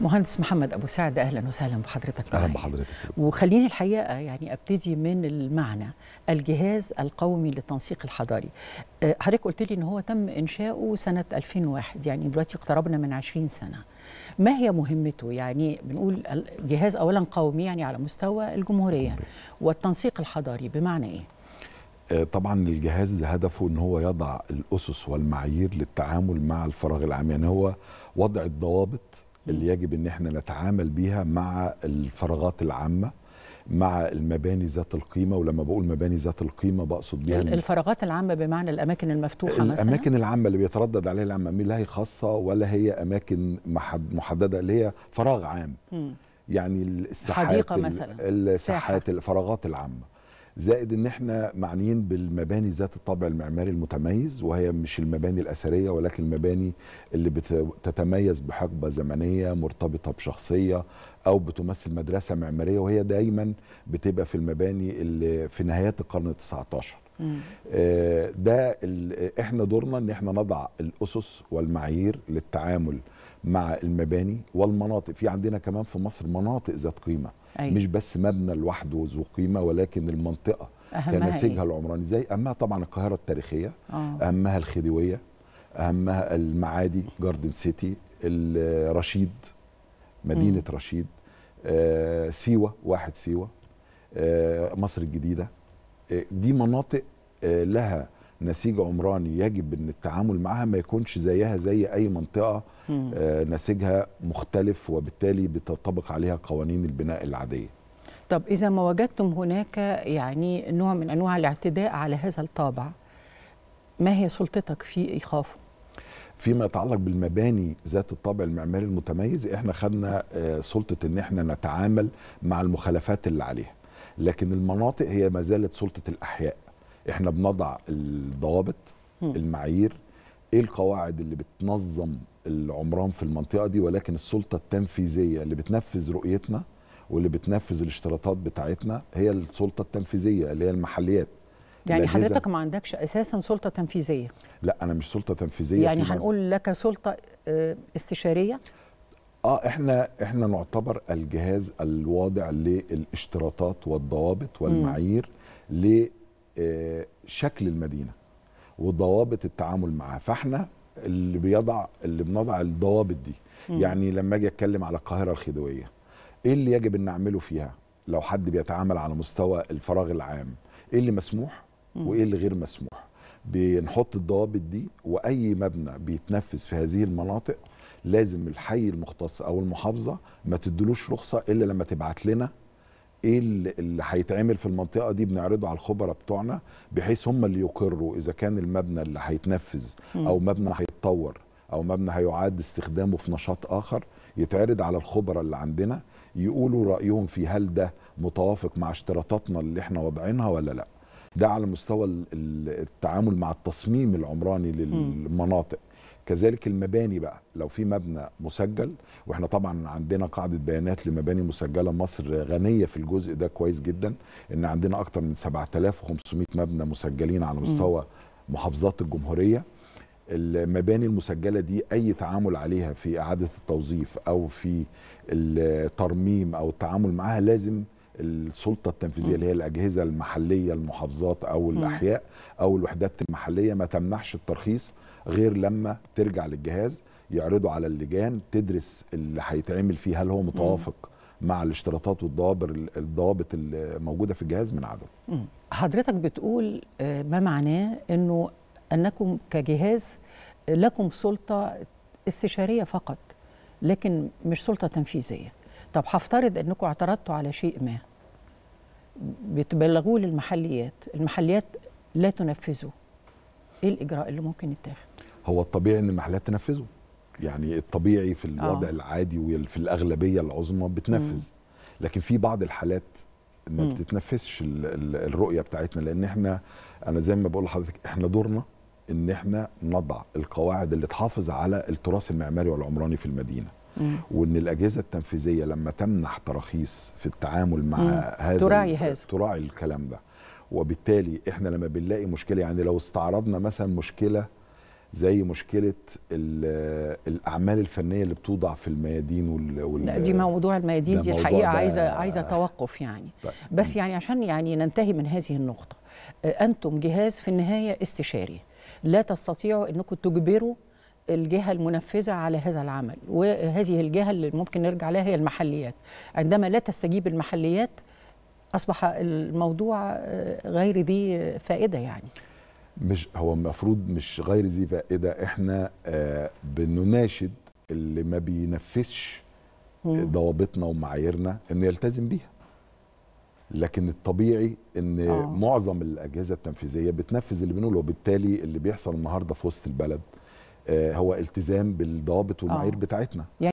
مهندس محمد ابو سعد اهلا وسهلا بحضرتك اهلا بحضرتك وخليني الحقيقه يعني ابتدي من المعنى الجهاز القومي للتنسيق الحضاري أه، حضرتك قلت لي ان هو تم انشاؤه سنه 2001 يعني دلوقتي اقتربنا من 20 سنه ما هي مهمته يعني بنقول جهاز اولا قومي يعني على مستوى الجمهوريه والتنسيق الحضاري بمعنى ايه أه، طبعا الجهاز هدفه ان هو يضع الاسس والمعايير للتعامل مع الفراغ العام يعني هو وضع الضوابط اللي يجب ان احنا نتعامل بيها مع الفراغات العامه مع المباني ذات القيمة ولما بقول مباني ذات القيمة بقصد بيها الفراغات العامة بمعنى الأماكن المفتوحة الأماكن مثلا الأماكن العامة اللي بيتردد عليها العامة لا هي خاصة ولا هي أماكن محددة اللي هي فراغ عام م. يعني الساحات حديقة مثلا الساحات الفراغات العامة زائد ان احنا معنيين بالمباني ذات الطابع المعماري المتميز وهي مش المباني الاثريه ولكن المباني اللي بتتميز بحقبه زمنيه مرتبطه بشخصيه او بتمثل مدرسه معماريه وهي دايما بتبقى في المباني اللي في نهايات القرن ال19 آه، ده احنا دورنا ان احنا نضع الاسس والمعايير للتعامل مع المباني والمناطق في عندنا كمان في مصر مناطق ذات قيمه أيوة. مش بس مبنى لوحده ذو قيمه ولكن المنطقه كنسيجها إيه؟ العمراني زي اهمها طبعا القاهره التاريخيه أوه. اهمها الخديويه اهمها المعادي جاردن سيتي الرشيد مدينه مم. رشيد آه سيوه واحد سيوه آه مصر الجديده آه دي مناطق آه لها نسيج عمراني يجب ان التعامل معها ما يكونش زيها زي اي منطقه آه، نسيجها مختلف وبالتالي بتطبق عليها قوانين البناء العاديه طب اذا ما وجدتم هناك يعني نوع من انواع الاعتداء على هذا الطابع ما هي سلطتك في ايقافه فيما يتعلق بالمباني ذات الطابع المعماري المتميز احنا خدنا آه، سلطه ان احنا نتعامل مع المخالفات اللي عليها لكن المناطق هي ما زالت سلطه الاحياء احنا بنضع الضوابط المعايير ايه القواعد اللي بتنظم العمران في المنطقه دي ولكن السلطه التنفيذيه اللي بتنفذ رؤيتنا واللي بتنفذ الاشتراطات بتاعتنا هي السلطه التنفيذيه اللي هي المحليات يعني حضرتك ما عندكش اساسا سلطه تنفيذيه لا انا مش سلطه تنفيذيه يعني هنقول لك سلطه آه، استشاريه اه احنا احنا نعتبر الجهاز الواضع للاشتراطات والضوابط والمعايير ل شكل المدينه وضوابط التعامل معها فاحنا اللي بيضع اللي بنضع الضوابط دي م. يعني لما اجي اتكلم على القاهره الخديويه ايه اللي يجب ان نعمله فيها لو حد بيتعامل على مستوى الفراغ العام ايه اللي مسموح وايه اللي غير مسموح بنحط الضوابط دي واي مبنى بيتنفذ في هذه المناطق لازم الحي المختص او المحافظه ما تدلوش رخصه الا لما تبعت لنا ايه اللي هيتعمل في المنطقه دي بنعرضه على الخبراء بتوعنا بحيث هم اللي يقروا اذا كان المبنى اللي هيتنفذ او مبنى هيتطور او مبنى هيعاد استخدامه في نشاط اخر يتعرض على الخبراء اللي عندنا يقولوا رايهم في هل ده متوافق مع اشتراطاتنا اللي احنا واضعينها ولا لا ده على مستوى التعامل مع التصميم العمراني للمناطق كذلك المباني بقى لو في مبنى مسجل واحنا طبعا عندنا قاعده بيانات لمباني مسجله مصر غنيه في الجزء ده كويس جدا ان عندنا اكتر من 7500 مبنى مسجلين على مستوى محافظات الجمهوريه المباني المسجله دي اي تعامل عليها في اعاده التوظيف او في الترميم او التعامل معاها لازم السلطه التنفيذيه اللي هي الاجهزه المحليه المحافظات او الاحياء او الوحدات المحليه ما تمنحش الترخيص غير لما ترجع للجهاز يعرضوا على اللجان تدرس اللي هيتعمل فيه هل هو متوافق مع الاشتراطات والضوابط الضوابط الموجوده في الجهاز من عدم حضرتك بتقول آه، ما معناه انه انكم كجهاز لكم سلطه استشاريه فقط لكن مش سلطه تنفيذيه طب هفترض انكم اعترضتوا على شيء ما بتبلغوه للمحليات المحليات لا تنفذه ايه الاجراء اللي ممكن يتاخد هو الطبيعي ان المحليات تنفذه يعني الطبيعي في الوضع أوه. العادي وفي الاغلبيه العظمى بتنفذ مم. لكن في بعض الحالات ما مم. بتتنفذش الرؤيه بتاعتنا لان احنا انا زي ما بقول لحضرتك احنا دورنا ان احنا نضع القواعد اللي تحافظ على التراث المعماري والعمراني في المدينه وان الاجهزه التنفيذيه لما تمنح تراخيص في التعامل مع مم. هذا تراعي هذا تراعي الكلام ده وبالتالي احنا لما بنلاقي مشكله يعني لو استعرضنا مثلا مشكله زي مشكله الاعمال الفنيه اللي بتوضع في الميادين وال, وال... لا دي موضوع الميادين دي الحقيقه عايزه عايزه توقف يعني طيب. بس يعني عشان يعني ننتهي من هذه النقطه انتم جهاز في النهايه استشاري لا تستطيعوا انكم تجبروا الجهه المنفذه على هذا العمل وهذه الجهه اللي ممكن نرجع لها هي المحليات عندما لا تستجيب المحليات اصبح الموضوع آه، غير ذي فائده يعني مش هو المفروض مش غير ذي فائده احنا آه بنناشد اللي ما بينفذش آه، ضوابطنا ومعاييرنا انه يلتزم بيها لكن الطبيعي ان أوه. معظم الاجهزه التنفيذيه بتنفذ اللي بنقوله وبالتالي اللي بيحصل النهارده في وسط البلد آه، هو التزام بالضوابط والمعايير آه. بتاعتنا يعني